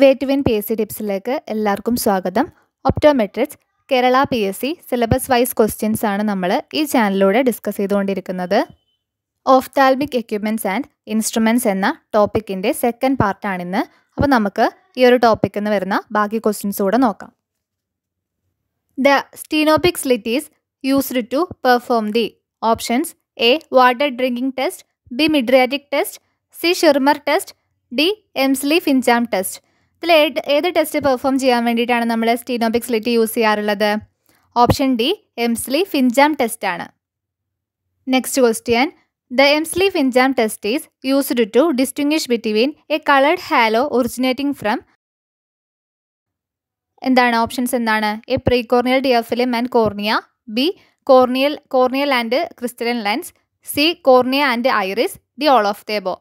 Way to win P S C ടിപ്സിലേക്ക് എല്ലാവർക്കും സ്വാഗതം optometrics Kerala P S C syllabus wise questions ആണ് നമ്മൾ ഈ ചാനലിലൂടെ ഡിസ്കസ് ചെയ്തുകൊണ്ടിരിക്കുന്നത് ഓഫ്താൽമിക് എക്യുപ്മെൻറ്റ്സ് ആൻഡ് ഇൻസ്ട്രുമെൻറ്റ്സ് എന്ന ടോപ്പിക്കിൻ്റെ സെക്കൻഡ് പാർട്ടാണിന്ന് അപ്പോൾ നമുക്ക് ഈ ഒരു ടോപ്പിക്കിൽ നിന്ന് വരുന്ന ബാക്കി ക്വസ്റ്റ്യൻസ് കൂടെ നോക്കാം the stenopeic slit is used to perform the options A water drinking test B mydriatic test C Schirmer test D Emsley Fincham test ഇതിൽ ഏത് ടെസ്റ്റ് പെർഫോം ചെയ്യാൻ വേണ്ടിയിട്ടാണ് നമ്മൾ സ്റ്റീനോബിക് സ്ലിറ്റ് യൂസ് ചെയ്യാറുള്ളത് option D Emsley Fincham test ആണ് next question the Emsley Fincham test is used to distinguish between a coloured halo originating from എന്താണ് options എന്താണ് A pre corneal tear film and cornea B corneal corneal and crystalline lens C cornea and iris D all of the above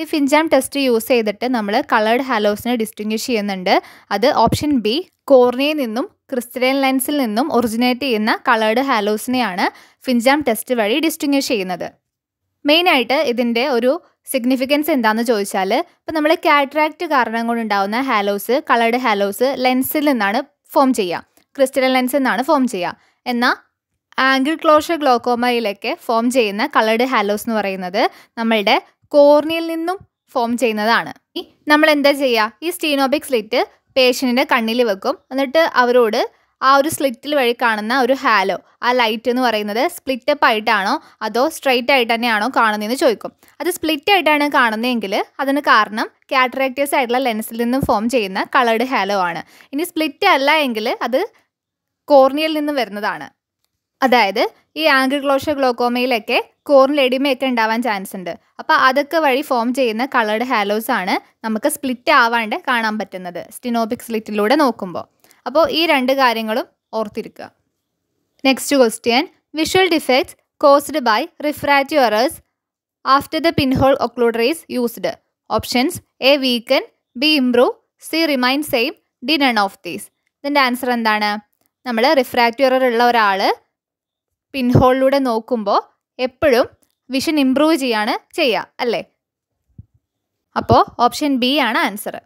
ഈ Fincham test use ചെയ്തിട്ട് നമ്മൾ coloured ഹാലോസിനെ distinguish ചെയ്യുന്നുണ്ട് അത് option B കോർണിയയിൽ നിന്നും crystalline ലെൻസിൽ നിന്നും originate ചെയ്യുന്ന കളേർഡ് ഹാലോസിനെയാണ് ഫിൻജാം ടെസ്റ്റ് വഴി ഡിസ്റ്റിങ്വിഷ് ചെയ്യുന്നത് മെയിനായിട്ട് ഇതിൻ്റെ ഒരു സിഗ്നിഫിക്കൻസ് എന്താണെന്ന് ചോദിച്ചാൽ ഇപ്പം നമ്മൾ കാറ്ററാക്റ്റ് കാരണം കൊണ്ടുണ്ടാകുന്ന ഹാലോസ് കളേർഡ് ഹാലോസ് ലെൻസിൽ നിന്നാണ് ഫോം ചെയ്യുക ക്രിസ്റ്റലൈൻ ലെൻസിൽ നിന്നാണ് ഫോം ചെയ്യുക എന്നാൽ ആംഗിൾ ക്ലോഷർ ഗ്ലോക്കോമയിലൊക്കെ ഫോം ചെയ്യുന്ന കളേർഡ് ഹാലോസ് എന്ന് പറയുന്നത് നമ്മളുടെ കോർണിയിൽ നിന്നും ഫോം ചെയ്യുന്നതാണ് നമ്മൾ എന്താ ചെയ്യുക ഈ സ്റ്റീനോബിക് സ്ലിറ്റ് പേഷ്യൻറ്റിൻ്റെ കണ്ണിൽ വെക്കും എന്നിട്ട് അവരോട് ആ ഒരു സ്ലിറ്റിൽ വഴി കാണുന്ന ഒരു ഹാലോ ആ ലൈറ്റ് എന്ന് പറയുന്നത് സ്പ്ലിറ്റ് അപ്പ് ആയിട്ടാണോ അതോ സ്ട്രെയിറ്റ് ആയിട്ട് തന്നെയാണോ കാണുന്നതെന്ന് ചോദിക്കും അത് സ്പ്ലിറ്റ് ആയിട്ടാണ് കാണുന്നതെങ്കിൽ അതിന് കാരണം കാറ്ററാക്റ്റീവ്സ് ആയിട്ടുള്ള ലെൻസിൽ നിന്നും ഫോം ചെയ്യുന്ന കളേർഡ് ഹാലോ ആണ് ഇനി സ്പ്ലിറ്റ് അല്ല എങ്കിൽ അത് കോർണിയിൽ നിന്നും വരുന്നതാണ് അതായത് ഈ ആംഗിൾ ക്ലോഷർ ഗ്ലോക്കോമയിലൊക്കെ കോറിൽ എടിമയൊക്കെ ഉണ്ടാവാൻ ചാൻസ് ഉണ്ട് അപ്പോൾ അതൊക്കെ വഴി ഫോം ചെയ്യുന്ന കളേർഡ് ഹാലോസ് ആണ് നമുക്ക് സ്പ്ലിറ്റ് ആവാണ്ട് കാണാൻ പറ്റുന്നത് സ്റ്റിനോപിക് സ്ലിറ്റിലൂടെ നോക്കുമ്പോൾ അപ്പോൾ ഈ രണ്ട് കാര്യങ്ങളും ഓർത്തിരിക്കുക next question visual defects caused by refractive after the pinhole occluder is used options A weaken B improve C remain same D none of these ഇതിൻ്റെ ആൻസർ എന്താണ് നമ്മൾ റിഫ്രാക്റ്റീവ് എറർ ഉള്ള ഒരാൾ പിൻഹോളിലൂടെ നോക്കുമ്പോൾ എപ്പോഴും വിഷൻ ഇമ്പ്രൂവ് ചെയ്യാണ് ചെയ്യുക അല്ലേ അപ്പോൾ ഓപ്ഷൻ ബി ആണ് answer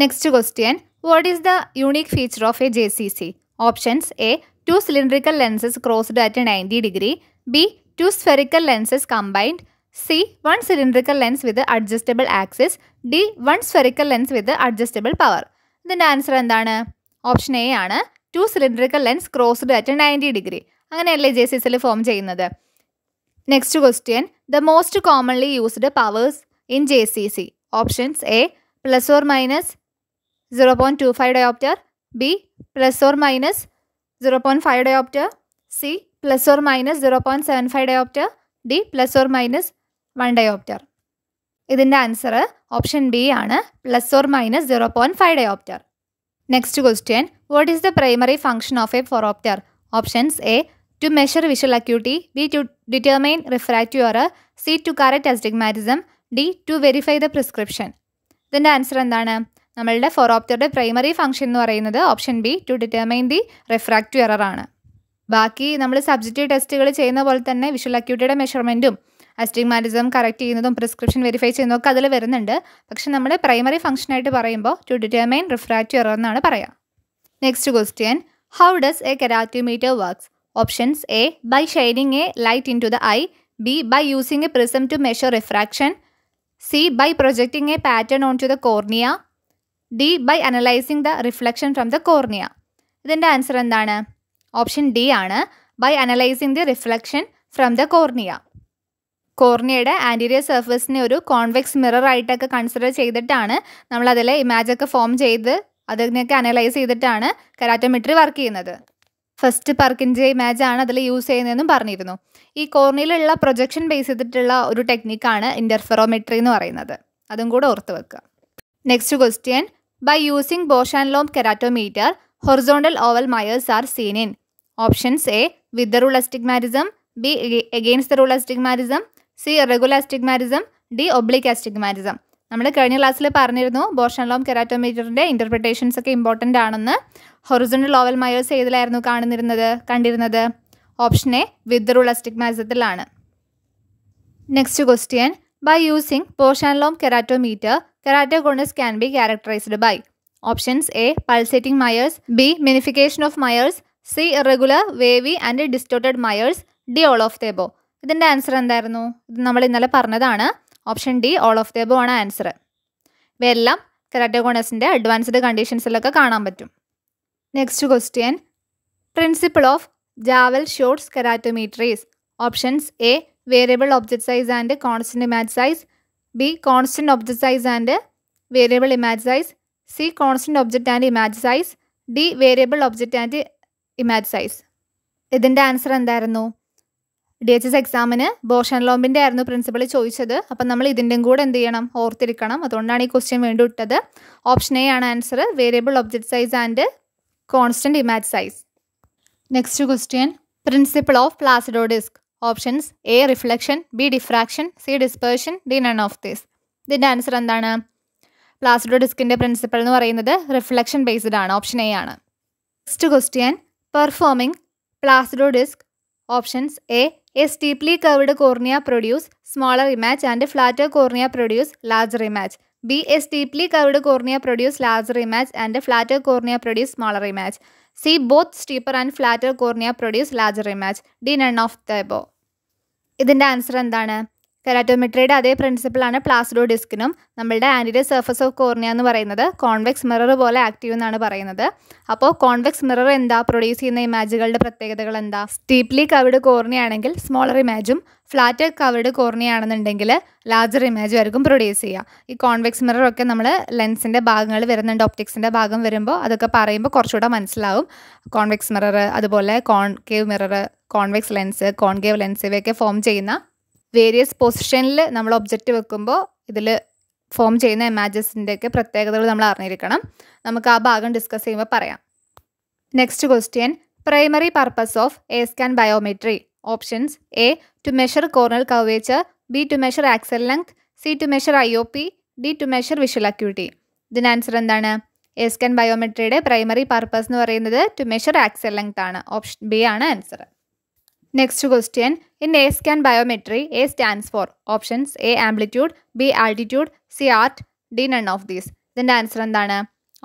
next question what is the unique feature of a J C C options A two cylindrical lenses crossed at ninety degree B two spherical lenses combined C one cylindrical lens with adjustable axis D one spherical lens with adjustable power ഇതിൻ്റെ answer എന്താണ് option A ആണ് two cylindrical lens crossed at ninety degree അങ്ങനെയല്ലേ J C L form ചെയ്യുന്നത് next question the most commonly used powers in J C C options A plus or minus zero point two five dioptre B plus or minus zero point five dioptre C plus or minus zero point seven five dioptre D plus or minus one dioptre ഇതിൻ്റെ answer option B ആണ് plus or minus zero point five dioptre next question what is the primary function of a phoropter options A to measure visual acuity B to determine refractive error C to correct astigmatism D to verify the prescription ഇതിൻ്റെ answer എന്താണ് നമ്മളുടെ ഫൊറോപ്റ്ററുടെ primary function എന്ന് പറയുന്നത് option B to determine the refractive error ആണ് ബാക്കി നമ്മൾ subjective ടെസ്റ്റുകൾ ചെയ്യുന്ന പോലെ തന്നെ വിഷ്വൽ അക്യൂട്ടിയുടെ മെഷർമെൻറ്റും അസ്റ്റിഗ്മാറ്റിസം കറക്റ്റ് ചെയ്യുന്നതും പ്രിസ്ക്രിപ്ഷൻ വെരിഫൈ ചെയ്യുന്നതും ഒക്കെ അതിൽ വരുന്നുണ്ട് പക്ഷെ നമ്മൾ പ്രൈമറി ഫംഗ്ഷനായിട്ട് പറയുമ്പോൾ ടു ഡിറ്റർമൈൻ റിഫ്രാക്റ്റീവ് എറർ എന്നാണ് പറയുക next question how does a keratometer works options A by shining a light into the eye B by using a prism to measure refraction C by projecting a pattern onto the cornea D by analysing the reflection from the cornea ഇതിൻ്റെ answer എന്താണ് option D ആണ് by analysing the reflection from the cornea കോർണിയയുടെ anterior സർഫസിനെ ഒരു convex mirror ആയിട്ടൊക്കെ consider ചെയ്തിട്ടാണ് നമ്മളതിൽ ഇമാജൊക്കെ form ചെയ്ത് അതിനെയൊക്കെ അനലൈസ് ചെയ്തിട്ടാണ് കരാറ്റോമെട്രി വർക്ക് ചെയ്യുന്നത് ഫസ്റ്റ് പർക്കിൻ്റെ ആണ് അതിൽ യൂസ് ചെയ്യുന്നതെന്നും പറഞ്ഞിരുന്നു ഈ കോർണിയിലുള്ള പ്രൊജക്ഷൻ ബേസ് ചെയ്തിട്ടുള്ള ഒരു ടെക്നിക്കാണ് ഇൻ്റർഫെറോമെട്രി എന്ന് പറയുന്നത് അതും കൂടെ ഓർത്ത് വെക്കുക next question by using Bausch and Lomb keratometer horizontal oval mires are seen in options A with the rule astigmatism B against the rule astigmatism C irregular astigmatism D oblique astigmatism നമ്മൾ കഴിഞ്ഞ ക്ലാസ്സിൽ പറഞ്ഞിരുന്നു ലോം കെരാറ്റോമീറ്ററിൻ്റെ ഇൻ്റർപ്രിട്ടേഷൻസ് ഒക്കെ ഇമ്പോർട്ടൻ്റ് ആണെന്ന് horizontal oval mires ഏതിലായിരുന്നു കാണുന്നിരുന്നത് കണ്ടിരുന്നത് ഓപ്ഷൻ എ വിദ്രുൾ അസ്റ്റിഗ്മാരിസത്തിലാണ് next question by using Lomb keratometer keratoconus can be characterized by options A pulsating mires B minification of Myers C irregular wavy and distorted mires D all of the above ഇതിൻ്റെ answer എന്തായിരുന്നു ഇത് നമ്മൾ ഇന്നലെ പറഞ്ഞതാണ് option D all of the above ആണ് answer ഇവയെല്ലാം കെറാറ്റോഗോണസിൻ്റെ advanced കണ്ടീഷൻസിലൊക്കെ കാണാൻ പറ്റും next question principle of Javal Schiotz keratometer is options A variable object size and constant image size B constant object size and variable image size C constant object and image size D variable object and image size ഇതിൻ്റെ answer എന്തായിരുന്നു D H S എക്സാമിന് Bausch ലോമ്പിൻ്റെ ആയിരുന്നു principal ചോദിച്ചത് അപ്പം നമ്മൾ ഇതിൻ്റെ കൂടെ എന്ത് ചെയ്യണം ഓർത്തിരിക്കണം അതുകൊണ്ടാണ് ഈ ക്വസ്റ്റ്യൻ വേണ്ടി ഇട്ടത് ഓപ്ഷൻ എ ആണ് answer variable object size and constant image size next question principle of Placido disc options A reflection B diffraction C dispersion D none of this ഇതിൻ്റെ ആൻസർ എന്താണ് പ്ലാസിഡോ ഡിസ്കിൻ്റെ പ്രിൻസിപ്പൾ എന്ന് പറയുന്നത് reflection based ആണ് option A ആണ് next question performing Placido disc options A A steeply curved cornea produce smaller image and flatter cornea produce larger image. B. A steeply curved cornea produce larger image and flatter cornea produce smaller image. C. Both steeper and flatter cornea produce larger image. D. None of the above. ഇതിൻ്റെ answer എന്താണ് കെരാറ്റോമെട്രിയുടെ അതേ പ്രിൻസിപ്പിളാണ് പ്ലാസ്റ്റോ ഡിസ്കിനും നമ്മളുടെ ആൻറ്റിയുടെ surface of cornea എന്ന് പറയുന്നത് convex mirror പോലെ active എന്നാണ് പറയുന്നത് അപ്പോൾ കോൺവെക്സ് മിറർ എന്താ പ്രൊഡ്യൂസ് ചെയ്യുന്ന ഇമാജുകളുടെ പ്രത്യേകതകൾ എന്താ സ്റ്റീപ്ലി കവർഡ് കോർണിയ ആണെങ്കിൽ സ്മോളർ ഇമാജും ഫ്ലാറ്റ് കവർഡ് കോർണിയ ആണെന്നുണ്ടെങ്കിൽ ലാർജർ ഇമേജ് ആയിരിക്കും പ്രൊഡ്യൂസ് ചെയ്യുക ഈ കോൺവെക്സ് മിറർ ഒക്കെ നമ്മൾ ലെൻസിൻ്റെ ഭാഗങ്ങൾ വരുന്നുണ്ട് ഒപ്റ്റിക്സിൻ്റെ ഭാഗം വരുമ്പോൾ അതൊക്കെ പറയുമ്പോൾ കുറച്ചുകൂടെ മനസ്സിലാവും കോൺവെക്സ് മിറർ അതുപോലെ concave mirror convex lens concave lens ഇവയൊക്കെ ഫോം ചെയ്യുന്ന വേരിയസ് പൊസിഷനിൽ നമ്മൾ ഒബ്ജക്റ്റ് വെക്കുമ്പോൾ ഇതിൽ ഫോം ചെയ്യുന്ന ഇമാജസിൻ്റെയൊക്കെ പ്രത്യേകതകൾ നമ്മൾ അറിഞ്ഞിരിക്കണം നമുക്ക് ആ ഭാഗം ഡിസ്കസ് ചെയ്യുമ്പോൾ പറയാം next question primary purpose of A scan biometry options A to measure corneal curvature B to measure axial length C to measure I O P D to measure visual acuity ഇതിൻ്റെ answer എന്താണ് A scan ബയോമെട്രിയുടെ primary purpose എന്ന് പറയുന്നത് to measure axial length ആണ് option B ആണ് answer next question in A scan biometry A stands for options A amplitude B altitude C art D none of these ഇതിൻ്റെ answer എന്താണ്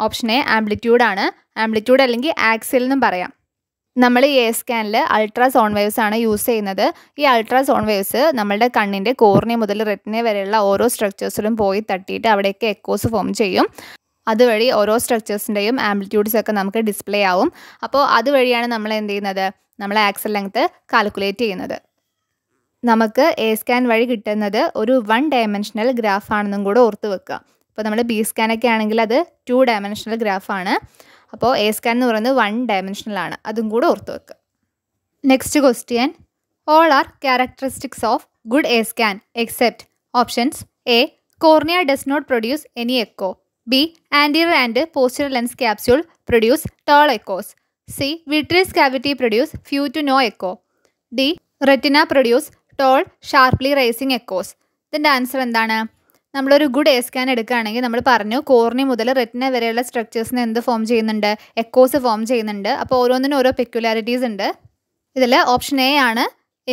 option A amplitude ആണ് amplitude അല്ലെങ്കിൽ axial എന്നും പറയാം നമ്മൾ ഈ എ സ്കാനിൽ അൾട്രാസോൺ വേവ്സ് ആണ് യൂസ് ചെയ്യുന്നത് ഈ അൾട്രാസോൺ വേവ്സ് നമ്മുടെ കണ്ണിൻ്റെ കോർണി മുതൽ റെറ്റിനെ വരെയുള്ള ഓരോ സ്ട്രക്ചേഴ്സിലും പോയി തട്ടിയിട്ട് അവിടെയൊക്കെ എക്കോസ് ഫോം ചെയ്യും അതുവഴി ഓരോ സ്ട്രക്ചേഴ്സിൻ്റെയും ആംപ്ലിറ്റ്യൂഡ്സൊക്കെ നമുക്ക് ഡിസ്പ്ലേ ആവും അപ്പോൾ അതുവഴിയാണ് നമ്മൾ എന്ത് ചെയ്യുന്നത് നമ്മൾ ആക്സൽ ലെങ്ത്ത് കാൽക്കുലേറ്റ് ചെയ്യുന്നത് നമുക്ക് എ സ്കാൻ വഴി കിട്ടുന്നത് ഒരു വൺ ഡയമെൻഷണൽ ഗ്രാഫാണെന്നും കൂടെ ഓർത്ത് വെക്കുക അപ്പോൾ നമ്മൾ ബി സ്കാനൊക്കെ ആണെങ്കിൽ അത് ടു ഡയമെൻഷണൽ ഗ്രാഫാണ് അപ്പോൾ എ സ്കാൻ എന്ന് പറയുന്നത് വൺ ആണ് അതും കൂടെ ഓർത്ത് വെക്കുക next question all are characteristics of good A scan except options A cornea does not produce any echo B anterior and posterior lens capsule produce tall echoes C vitreous cavity produce few to no echo D retina produce tall sharply rising echoes ഇതിൻ്റെ answer എന്താണ് നമ്മളൊരു good A scan എടുക്കുകയാണെങ്കിൽ നമ്മൾ പറഞ്ഞു കോർണി മുതൽ retina വരെയുള്ള സ്ട്രക്ചേഴ്സിന് എന്ത് form ചെയ്യുന്നുണ്ട് എക്കോസ് ഫോം ചെയ്യുന്നുണ്ട് അപ്പോൾ ഓരോന്നിനും ഓരോ പെക്യുലാരിറ്റീസ് ഉണ്ട് ഇതിൽ ഓപ്ഷൻ എ ആണ്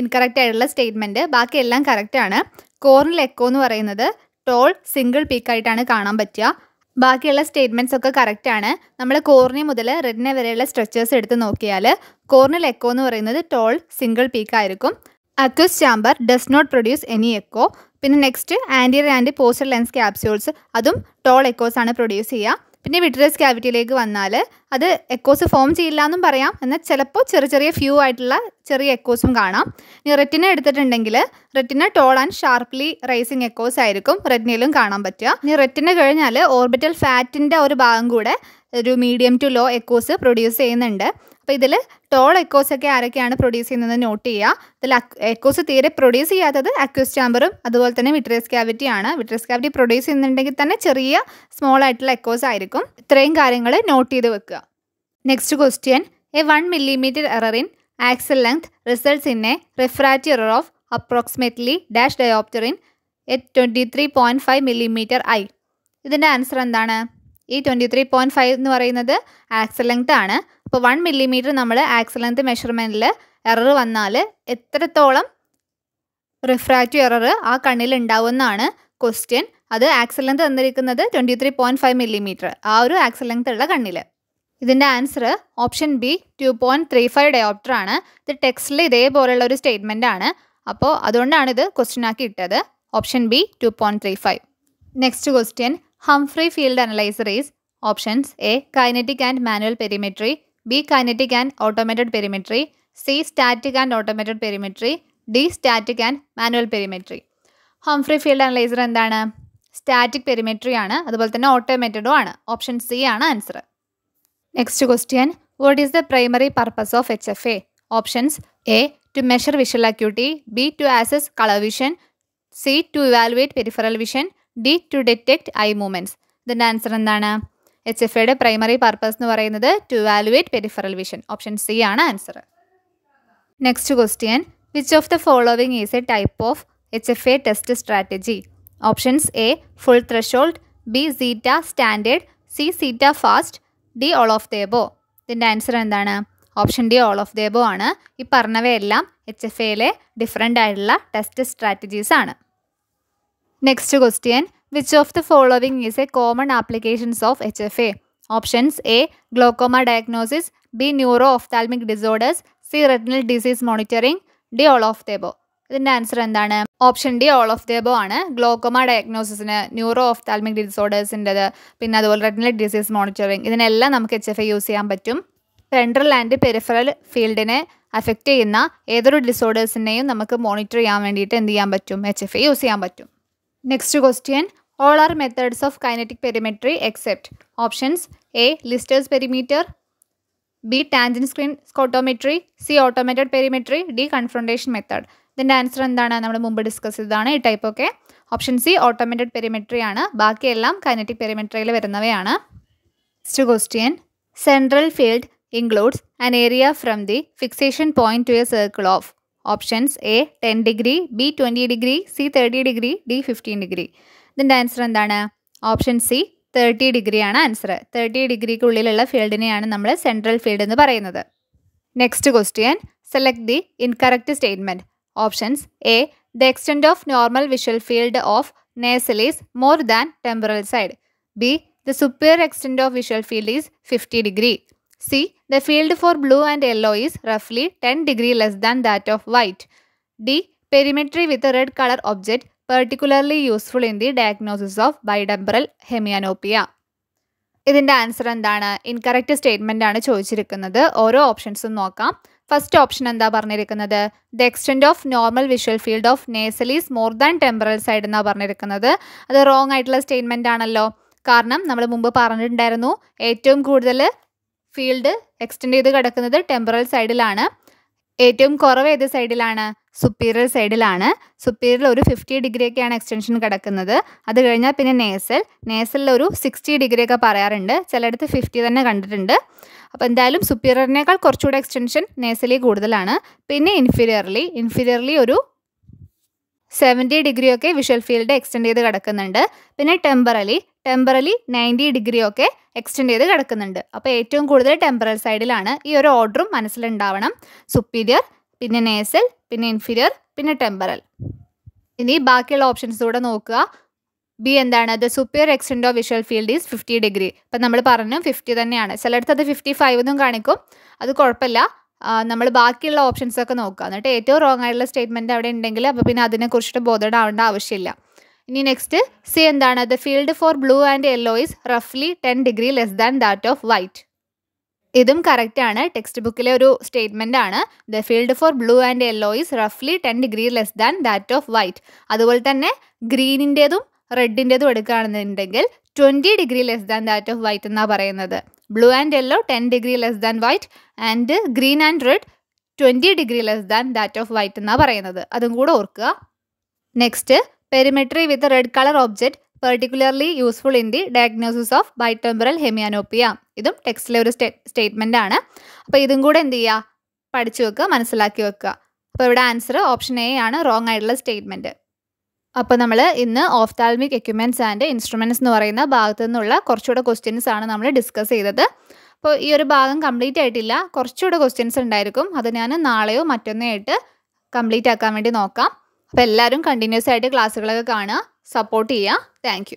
ഇൻകറക്റ്റ് ആയിട്ടുള്ള സ്റ്റേറ്റ്മെൻറ്റ് ബാക്കി എല്ലാം കറക്റ്റ് ആണ് കോർണിൽ എക്കോ എന്ന് പറയുന്നത് ടോൾ സിംഗിൾ പീക്കായിട്ടാണ് കാണാൻ പറ്റുക ബാക്കിയുള്ള സ്റ്റേറ്റ്മെൻറ്റ്സ് ഒക്കെ കറക്റ്റാണ് ആണ് നമ്മൾ കോർണി മുതൽ റെഡിനെ വരെയുള്ള സ്ട്രെച്ചേഴ്സ് എടുത്ത് നോക്കിയാൽ കോർണിൽ എക്കോ എന്ന് പറയുന്നത് ടോൾ സിംഗിൾ പീക്കായിരിക്കും aqueous chamber does not produce any echo പിന്നെ next anterior and posterior lens capsules അതും ടോൾ എക്കോസ് ആണ് പ്രൊഡ്യൂസ് ചെയ്യുക പിന്നെ വിട്രസ് ക്യാവിറ്റിയിലേക്ക് വന്നാൽ അത് എക്കോസ് ഫോം ചെയ്യില്ല എന്നും പറയാം എന്നാൽ ചിലപ്പോൾ ചെറിയ ചെറിയ ഫ്യൂ ആയിട്ടുള്ള ചെറിയ എക്കോസും കാണാം ഇനി റെറ്റിന എടുത്തിട്ടുണ്ടെങ്കിൽ retina tall and sharply rising echoes ആയിരിക്കും റെറ്റിനയിലും കാണാൻ പറ്റുക ഇനി റെറ്റിന കഴിഞ്ഞാൽ ഓർബിറ്റൽ ഫാറ്റിൻ്റെ ഒരു ഭാഗം കൂടെ ഒരു medium to low echoes produce ചെയ്യുന്നുണ്ട് അപ്പോൾ ഇതിൽ ടോൾ എക്കോസ് ഒക്കെ ആരൊക്കെയാണ് പ്രൊഡ്യൂസ് ചെയ്യുന്നത് നോട്ട് ചെയ്യുക ഇതിൽ എക്കോസ് തീരെ പ്രൊഡ്യൂസ് ചെയ്യാത്തത് അക്യൂസ് ചാമ്പറും അതുപോലെ തന്നെ വിട്രിയസ് ക്യാവിറ്റിയാണ് വിട്രസ് ക്യാവിറ്റി പ്രൊഡ്യൂസ് ചെയ്യുന്നുണ്ടെങ്കിൽ തന്നെ ചെറിയ സ്മോൾ ആയിട്ടുള്ള എക്കോസ് ആയിരിക്കും ഇത്രയും കാര്യങ്ങൾ നോട്ട് ചെയ്ത് വെക്കുക next question a one millimetre error in axial length results in a refractive error of approximately dash dioptre in at twenty three point five millimetre eye ഇതിൻ്റെ ആൻസർ എന്താണ് ഈ ട്വൻറ്റി ത്രീ പോയിൻറ്റ് ഫൈവ് എന്ന് പറയുന്നത് Axel length ആണ് അപ്പോൾ one millimetre നമ്മൾ axial length മെഷർമെൻറ്റിൽ error വന്നാൽ എത്രത്തോളം റിഫ്രാക്റ്റീവ് എറർ ആ കണ്ണിൽ ഉണ്ടാവുമെന്നാണ് ക്വസ്റ്റ്യൻ അത് ആക്സൽ ലെങ്ത് തന്നിരിക്കുന്നത് twenty three point five millimetre ആ ഒരു ആക്സൽ ലെങ്ത് ഉള്ള കണ്ണിൽ ഇതിൻ്റെ answer option B two point three five dioptre ആണ് ഇത് ടെക്സ്റ്റിൽ ഇതേപോലെയുള്ള ഒരു സ്റ്റേറ്റ്മെൻ്റ് ആണ് അപ്പോൾ അതുകൊണ്ടാണ് ഇത് ക്വസ്റ്റ്യൻ ആക്കി ഇട്ടത് option B two point three five next question Humphrey field analyser is options A kinetic and manual perimetry B kinetic and automated perimetry C static and automated perimetry D static and manual perimetry Humphrey field analyser എന്താണ് static perimetry ആണ് അതുപോലെ തന്നെ ഓട്ടോമേറ്റഡും ആണ് option C ആണ് answer next question what is the primary purpose of H F A options A to measure visual acuity B to assess colour vision C to evaluate peripheral vision D to detect eye movements ഇതിൻ്റെ answer എന്താണ് H F എയുടെ primary purpose എന്ന് പറയുന്നത് to evaluate peripheral vision option C ആണ് answer next question which of the following is a type of H F A test strategy options A full threshold B SITA standard C SITA fast D all of the above ഇതിൻ്റെ answer എന്താണ് option D all of the above ആണ് ഈ പറഞ്ഞവയെല്ലാം H F എയിലെ different ആയിട്ടുള്ള test strategies ആണ് next question which of the following is a common applications of H F A options A glaucoma diagnosis B neuro ophthalmic disorders C retinal disease monitoring D all of the above ഇതിൻ്റെ answer എന്താണ് option D all of the above ആണ് glaucoma ഡയഗ്നോസിന് neuro ophthalmic ഡിസോർഡേഴ്സിൻ്റെത് പിന്നെ അതുപോലെ retinal disease monitoring ഇതിനെല്ലാം നമുക്ക് H F A use ചെയ്യാൻ പറ്റും സെൻട്രൽ ആൻഡ് പെരിഫറൽ ഫീൽഡിനെ അഫക്റ്റ് ചെയ്യുന്ന ഏതൊരു ഡിസോർഡേഴ്സിനെയും നമുക്ക് മോണിറ്റർ ചെയ്യാൻ വേണ്ടിയിട്ട് എന്ത് ചെയ്യാൻ പറ്റും എച്ച് എഫ് എ യൂസ് ചെയ്യാൻ പറ്റും next question all are methods of kinetic perimetry except options A Lister's perimeter B Tangent screen scotometry C automated perimetry D confrontation method ഇതിൻ്റെ ആൻസർ എന്താണ് നമ്മൾ മുമ്പ് ഡിസ്കസ് ചെയ്തതാണ് ഈ ടൈപ്പ് ഒക്കെ ഓപ്ഷൻ സി ഓട്ടോമേറ്റഡ് പെരിമെട്രി ആണ് ബാക്കിയെല്ലാം കൈനറ്റിക് പെരിമെട്രിയിൽ വരുന്നവയാണ് next question central field includes an area from the fixation point to a circle of options A ten degree B twenty degree C thirty degree D fifteen degree ഇതിൻ്റെ answer എന്താണ് option C thirty ഡിഗ്രിയാണ് answer thirty ഡിഗ്രിക്കുള്ളിലുള്ള ഫീൽഡിനെയാണ് നമ്മൾ central field എന്ന് പറയുന്നത് next question select the incorrect statement options A the extent of normal visual field of nasal more than temporal side B the superior extent of visual field is fifty degree C the field for blue and yellow is റഫ്ലി ten degree less than that of white D perimetry with red colour object particularly useful in the diagnosis of bitemporal hemianopia ഇതിൻ്റെ answer എന്താണ് incorrect statement ആണ് ചോദിച്ചിരിക്കുന്നത് ഓരോ ഓപ്ഷൻസും നോക്കാം first option എന്താ പറഞ്ഞിരിക്കുന്നത് the extent of normal visual field of nasal is more than temporal side എന്നാണ് പറഞ്ഞിരിക്കുന്നത് അത് റോങ് ആയിട്ടുള്ള സ്റ്റേറ്റ്മെൻ്റ് ആണല്ലോ കാരണം നമ്മൾ മുമ്പ് പറഞ്ഞിട്ടുണ്ടായിരുന്നു ഏറ്റവും കൂടുതൽ ഫീൽഡ് എക്സ്റ്റെൻഡ് ചെയ്ത് കിടക്കുന്നത് ടെമ്പറൽ സൈഡിലാണ് ഏറ്റവും കുറവ് ഏത് സൈഡിലാണ് സുപ്പീരിയർ സൈഡിലാണ് സുപ്പീരിയർ ഒരു ഫിഫ്റ്റി ഡിഗ്രിയൊക്കെയാണ് എക്സ്റ്റൻഷൻ കിടക്കുന്നത് അത് കഴിഞ്ഞാൽ പിന്നെ നേസൽ നേസലിൽ ഒരു സിക്സ്റ്റി ഡിഗ്രിയൊക്കെ പറയാറുണ്ട് ചിലയിടത്ത് ഫിഫ്റ്റി തന്നെ കണ്ടിട്ടുണ്ട് അപ്പോൾ എന്തായാലും സുപ്പീരിയറിനേക്കാൾ കുറച്ചുകൂടെ എക്സ്റ്റൻഷൻ നേസലി കൂടുതലാണ് പിന്നെ ഇൻഫീരിയർലി ഇൻഫീരിയർലി ഒരു സെവൻറ്റി ഡിഗ്രിയൊക്കെ വിഷ്വൽ ഫീൽഡ് എക്സ്റ്റെൻഡ് ചെയ്ത് കിടക്കുന്നുണ്ട് പിന്നെ ടെമ്പറലി ടെമ്പറലി നയൻറ്റി ഡിഗ്രിയൊക്കെ എക്സ്റ്റെൻഡ് ചെയ്ത് കിടക്കുന്നുണ്ട് അപ്പോൾ ഏറ്റവും കൂടുതൽ ടെമ്പറൽ സൈഡിലാണ് ഈ ഒരു ഓർഡറും മനസ്സിലുണ്ടാവണം സുപ്പീരിയർ പിന്നെ നേസൽ പിന്നെ ഇൻഫീരിയർ പിന്നെ ടെമ്പറൽ ഇനി ബാക്കിയുള്ള ഓപ്ഷൻസ് കൂടെ നോക്കുക ബി എന്താണ് the superior extent of visual field is fifty degree ഇപ്പം നമ്മൾ പറഞ്ഞു ഫിഫ്റ്റി തന്നെയാണ് ചിലടത്ത് അത് ഫിഫ്റ്റി ഫൈവ് എന്നും കാണിക്കും അത് കുഴപ്പമില്ല നമ്മൾ ബാക്കിയുള്ള ഓപ്ഷൻസ് ഒക്കെ നോക്കുക എന്നിട്ട് ഏറ്റവും റോങ് ആയിട്ടുള്ള സ്റ്റേറ്റ്മെൻറ്റ് അവിടെ ഉണ്ടെങ്കിൽ അപ്പോൾ പിന്നെ അതിനെക്കുറിച്ചിട്ട് ബോധേഡാവേണ്ട ആവശ്യമില്ല ഇനി നെക്സ്റ്റ് സി എന്താണ് the field for blue and yellow is റഫ്ലി ten degree less than that of white ഇതും കറക്റ്റാണ് ടെക്സ്റ്റ് ബുക്കിലെ ഒരു സ്റ്റേറ്റ്മെൻ്റ് ആണ് the field for blue and yellow is റഫ്ലി ten degree less than that of white അതുപോലെ തന്നെ ഗ്രീനിൻ്റേതും റെഡിൻ്റേതും എടുക്കുകയാണെന്നുണ്ടെങ്കിൽ twenty degree less than that of white എന്നാണ് പറയുന്നത് blue and yellow ten degree less than white and green and red twenty degree less than that of white എന്നാണ് പറയുന്നത് അതും കൂടെ ഓർക്കുക next perimetry with red colour object particularly useful in the diagnosis of bitemporal hemianopia ഇതും ടെക്സ്റ്റിലെ ഒരു statement ആണ് അപ്പോൾ ഇതും കൂടെ എന്ത് ചെയ്യുക പഠിച്ചു വെക്കുക മനസ്സിലാക്കി വെക്കുക അപ്പോൾ ഇവിടെ ആൻസർ ഓപ്ഷൻ എ ആണ് റോങ് ആയിട്ടുള്ള സ്റ്റേറ്റ്മെൻറ്റ് അപ്പോൾ നമ്മൾ ഇന്ന് ഓഫ്താൽമിക് എക്യുപ്മെൻറ്റ്സ് ആൻഡ് ഇൻസ്ട്രുമെൻറ്റ്സ് എന്ന് പറയുന്ന ഭാഗത്തു നിന്നുള്ള കുറച്ചുകൂടെ ക്വസ്റ്റ്യൻസ് ആണ് നമ്മൾ ഡിസ്കസ് ചെയ്തത് അപ്പോൾ ഈ ഒരു ഭാഗം കംപ്ലീറ്റ് ആയിട്ടില്ല കുറച്ചുകൂടെ ക്വസ്റ്റ്യൻസ് ഉണ്ടായിരിക്കും അത് ഞാൻ നാളെയോ മറ്റൊന്നേ ആയിട്ട് കംപ്ലീറ്റ് ആക്കാൻ വേണ്ടി നോക്കാം അപ്പോൾ എല്ലാവരും കണ്ടിന്യൂസ് ആയിട്ട് ക്ലാസ്സുകളൊക്കെ കാണുക സപ്പോർട്ട് ചെയ്യുക താങ്ക്